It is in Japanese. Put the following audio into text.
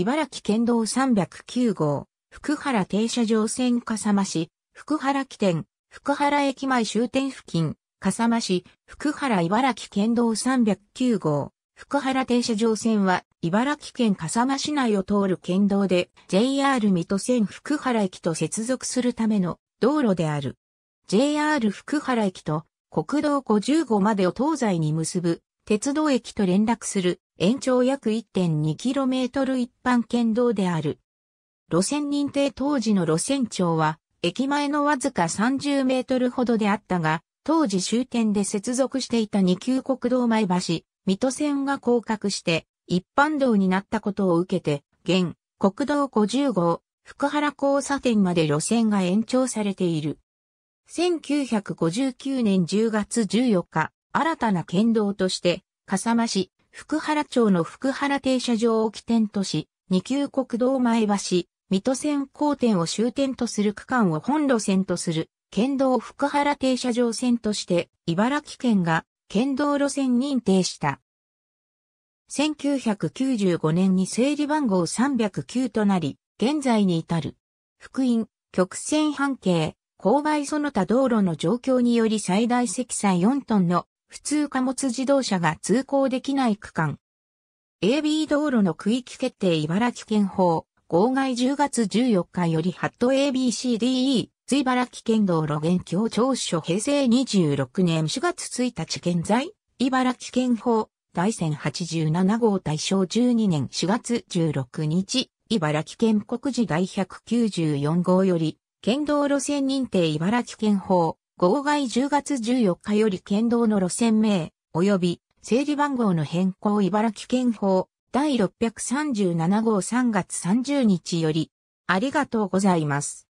茨城県道309号、福原停車場線笠間市、福原起点、福原駅前終点付近、笠間市、福原茨城県道309号、福原停車場線は、茨城県笠間市内を通る県道で、JR 水戸線福原駅と接続するための道路である。JR 福原駅と国道50号までを東西に結ぶ鉄道駅と連絡する延長約 1.2km 一般県道である。路線認定当時の路線長は、駅前のわずか30メートルほどであったが、当時終点で接続していた二級国道前橋、水戸線が降格して、一般道になったことを受けて、現、国道50号、福原交差点まで路線が延長されている。1959年10月14日、新たな県道として、笠間市、福原町の福原停車場を起点とし、二級国道前橋、水戸線交点を終点とする区間を本路線とする、県道福原停車場線として、茨城県が県道路線認定した。1995年に整理番号309となり、現在に至る。福音、曲線半径、勾配その他道路の状況により最大積載4トンの普通貨物自動車が通行できない区間。AB 道路の区域決定茨城県法、号外10月14日よりハット ABCDE、茨城県道路現況調書平成26年4月1日現在、茨城県法、大戦87号大正12年4月16日、茨城県国時第194号より、県道路線認定茨城県法、号外10月14日より県道の路線名、及び整理番号の変更茨城県法第637号3月30日より、ありがとうございます。